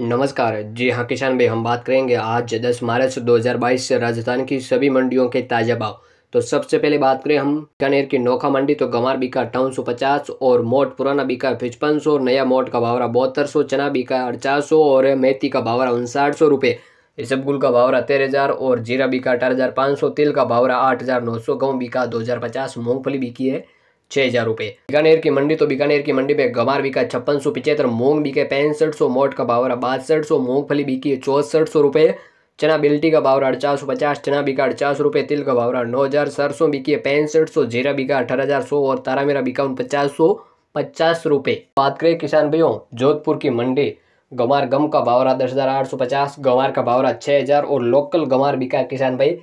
नमस्कार जी हाँ किसान भाई हम बात करेंगे आज 10 मार्च 2022 से राजस्थान की सभी मंडियों के ताज़ा भाव तो सबसे पहले बात करें हम बीकानेर की नोखा मंडी तो गंवर बीका अट्ठावन सौ पचास और मोट पुराना बीका पचपन सौ नया मोट का भावरा बहत्तर सौ चना बीका अड़चास सौ और मेथी का भावरा उनसाठ सौ रुपये इसबगुल का भावरा तेरह हज़ार और जीरा बीका अठारह हज़ार पाँच सौ तिल का भावरा आठ हज़ार नौ सौ गहूँ बीका दो हज़ार पचास मूँगफली बीकी है छः हज़ार रुपये बीकानेर की मंडी तो बीकानेर की मंडी में गवार बिका छप्पन सौ पिचहत्तर मूंग बिके पैंसठ सौ मोट का बावरा बासठ सौ मूंगफली बिकी चौसठ सौ रुपये चना बिल्टी का बावरा अड़चास सौ पचास चना बिका अड़चास रुपये तिल का बावरा नौ हज़ार सरसों बिकी है पैंसठ सौ जीरा बिका अठारह हज़ार सौ और तारा मेरा बिका उन पचास सौ पचास रुपये बात करें किसान भैया जोधपुर की मंडी गंवार गम का बावरा दस हज़ार आठ सौ पचास गंवार का बावरा छः हज़ार और लोकल गंवार बिका किसान भाई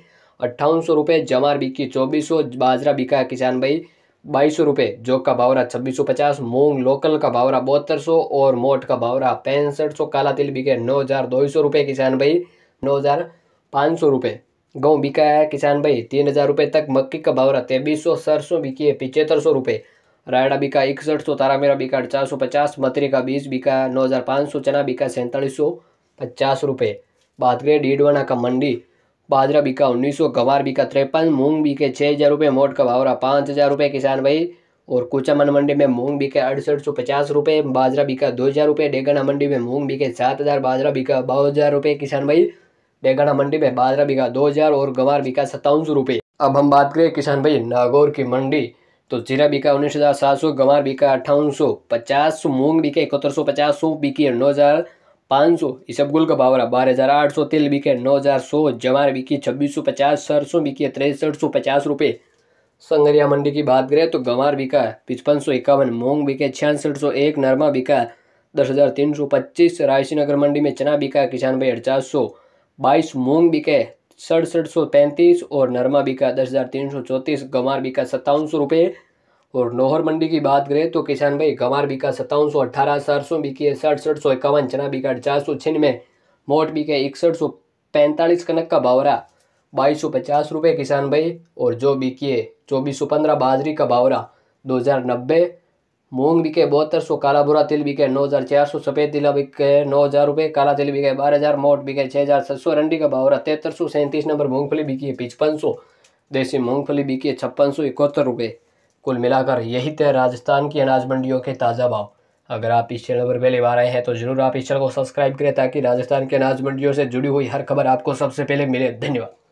अट्ठावन सौ रुपये जमार बिकी चौबीस सौ बाजरा बिका किसान भाई बाईस सौ रुपये जोक का बावरा छब्बीस सौ पचास मूंग लोकल का बावरा बहत्तर सौ और मोट का बावरा पैंसठ सौ काला तिल बिके नौ हज़ार दो सौ रुपये किसान भाई नौ हज़ार पाँच सौ रुपये गेहूँ बिका है किसान भाई तीन हज़ार रुपये तक मक्की का बावरा तेबीस सौ सरसों बिकी है पिचहत्तर सौ रुपये रायडा बिका इकसठ सौ तारा मेरा बिका चार सौ पचास मथरी का बीस बिका नौ हज़ार पाँच सौ चना बिका सैंतालीस सौ पचास रुपये बात करें डीडवाना का मंडी बाजरा बीका उन्नीस सौ गंवार बीका तिरपन मूंग बीके छः हज़ार रुपये मोट का भावरा पाँच हज़ार रुपये किसान भाई और कुचामन मंडी में मूंग बीके अड़सठ सौ पचास रुपये बाजरा बीका दो हज़ार रुपये डेगना मंडी में मूंग बीके सात हज़ार बाजरा बीका बावन हज़ार रुपये किसान भाई डेगना मंडी में बाजरा बीका दो हज़ार और गंवार बीका सत्तावन सौ रुपये अब हम बात करें किसान भाई नागौर की मंडी तो जीरा बीका उन्नीस हज़ार सात सौ गंवार बीका अट्ठावन सौ पचास मूँग मूंग बीके इकहत्तर सौ पचास सौ बीकी नौ हज़ार पाँच सौ इसबगुल का बावरा बारह हज़ार आठ सौ तिल बिके नौ हज़ार सौ जवार बिकी छब्बीस सौ पचास सरसों बिके तिरसठ सौ पचास रुपये संगरिया मंडी की बात करें तो गंवार बिका पचपन सौ इक्यावन मूंग बिके छियासठ सौ एक नरमा बिका दस हज़ार तीन सौ पच्चीस रायसी नगर मंडी में चना बिका किसान भाई अड़चास सौ बाईस मूँग बिके सड़सठ सौ पैंतीस और नरमा बिका दस हज़ार तीन सौ चौंतीस गंवार बिका सत्तावन सौ रुपये और नोहर मंडी की बात करें तो किसान भाई गंवार बीका सत्तावन सौ अट्ठारह सरसों बीके सड़सठ सौ इक्यावन चना बीका चार सौ छियानवे मोट बीके इकसठ सौ पैंतालीस कनक का भावरा बाईस सौ पचास रुपये किसान भाई और जो बिकिए चौबीस सौ पंद्रह बाजरी का भावरा दो हज़ार नब्बे मूँग बिके बहत्तर सौ काला बुरा तिल बिके नौ हज़ार चार सौ सफ़ेद तिला बिके नौ हज़ार रुपये काला तिल बिके बारह हज़ार मोट बिके छः हज़ार सत सौ रंडी का भावरा तेहत्तर सौ सैंतीस नंबर मूंगफली बिकी है पचपन सौ देसी मूँगफली बिकी है छप्पन सौ इकहत्तर रुपये कुल मिलाकर यही थे राजस्थान की अनाज मंडियों के ताज़ा भाव अगर आप इस चैनल पर पहले बार आए हैं तो ज़रूर आप इस चैनल को सब्सक्राइब करें ताकि राजस्थान के अनाज मंडियों से जुड़ी हुई हर खबर आपको सबसे पहले मिले धन्यवाद